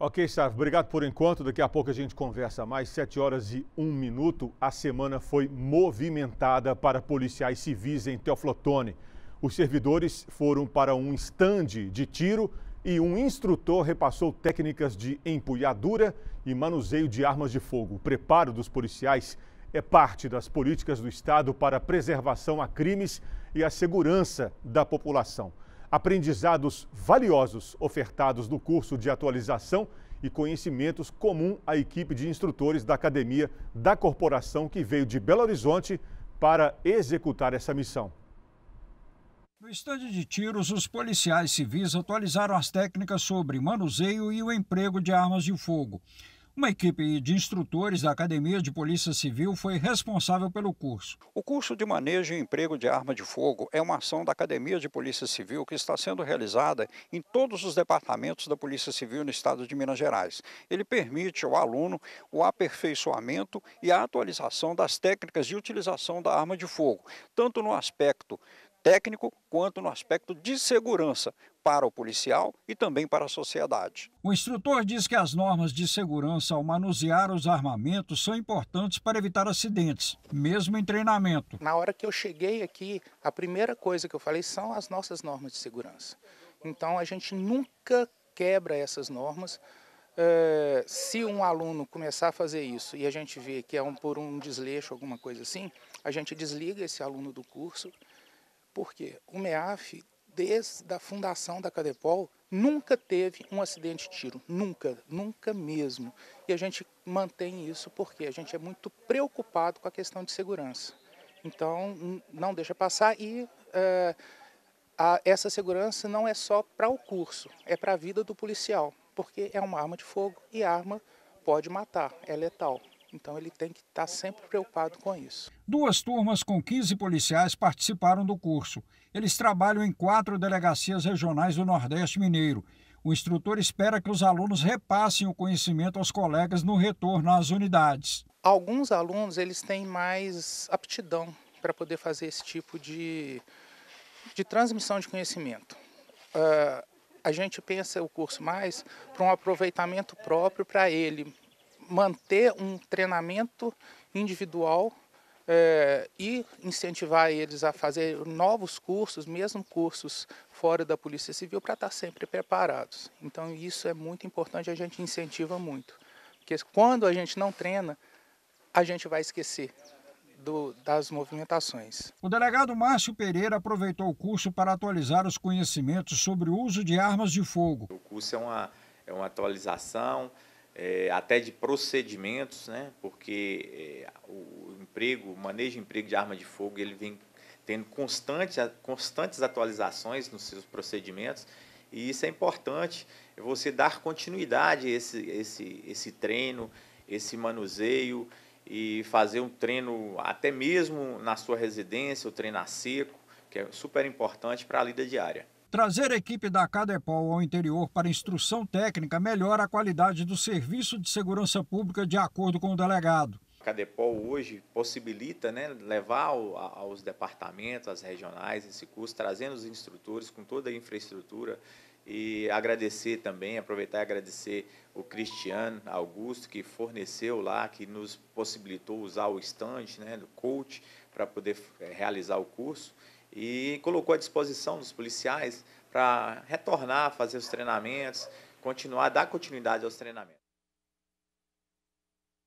Ok, Sávio, obrigado por enquanto. Daqui a pouco a gente conversa mais. 7 horas e 1 minuto. A semana foi movimentada para policiais civis em Teoflotone. Os servidores foram para um estande de tiro e um instrutor repassou técnicas de empunhadura e manuseio de armas de fogo. O preparo dos policiais é parte das políticas do Estado para a preservação a crimes e a segurança da população. Aprendizados valiosos ofertados no curso de atualização e conhecimentos comum à equipe de instrutores da academia da corporação que veio de Belo Horizonte para executar essa missão. No estande de tiros, os policiais civis atualizaram as técnicas sobre manuseio e o emprego de armas de fogo. Uma equipe de instrutores da Academia de Polícia Civil foi responsável pelo curso. O curso de manejo e emprego de arma de fogo é uma ação da Academia de Polícia Civil que está sendo realizada em todos os departamentos da Polícia Civil no estado de Minas Gerais. Ele permite ao aluno o aperfeiçoamento e a atualização das técnicas de utilização da arma de fogo, tanto no aspecto técnico quanto no aspecto de segurança para o policial e também para a sociedade. O instrutor diz que as normas de segurança ao manusear os armamentos são importantes para evitar acidentes, mesmo em treinamento. Na hora que eu cheguei aqui, a primeira coisa que eu falei são as nossas normas de segurança. Então a gente nunca quebra essas normas. É, se um aluno começar a fazer isso e a gente vê que é um, por um desleixo, alguma coisa assim, a gente desliga esse aluno do curso porque o MEAF, desde a fundação da Cadepol, nunca teve um acidente de tiro, nunca, nunca mesmo. E a gente mantém isso porque a gente é muito preocupado com a questão de segurança. Então, não deixa passar e é, a, essa segurança não é só para o curso, é para a vida do policial, porque é uma arma de fogo e arma pode matar, é letal. Então ele tem que estar tá sempre preocupado com isso. Duas turmas com 15 policiais participaram do curso. Eles trabalham em quatro delegacias regionais do Nordeste Mineiro. O instrutor espera que os alunos repassem o conhecimento aos colegas no retorno às unidades. Alguns alunos eles têm mais aptidão para poder fazer esse tipo de, de transmissão de conhecimento. Uh, a gente pensa o curso mais para um aproveitamento próprio para ele, manter um treinamento individual é, e incentivar eles a fazer novos cursos, mesmo cursos fora da Polícia Civil, para estar tá sempre preparados. Então isso é muito importante, a gente incentiva muito. Porque quando a gente não treina, a gente vai esquecer do, das movimentações. O delegado Márcio Pereira aproveitou o curso para atualizar os conhecimentos sobre o uso de armas de fogo. O curso é uma, é uma atualização é, até de procedimentos, né? porque é, o emprego, o manejo de emprego de arma de fogo, ele vem tendo constantes, constantes atualizações nos seus procedimentos, e isso é importante, é você dar continuidade a esse, esse, esse treino, esse manuseio, e fazer um treino até mesmo na sua residência, o treino a seco, que é super importante para a lida diária. Trazer a equipe da Cadepol ao interior para instrução técnica melhora a qualidade do serviço de segurança pública, de acordo com o delegado. A Cadepol hoje possibilita né, levar aos departamentos, às regionais, esse curso, trazendo os instrutores com toda a infraestrutura e agradecer também, aproveitar e agradecer o Cristiano Augusto, que forneceu lá, que nos possibilitou usar o stand né, do coach para poder eh, realizar o curso e colocou à disposição dos policiais para retornar, fazer os treinamentos, continuar, dar continuidade aos treinamentos.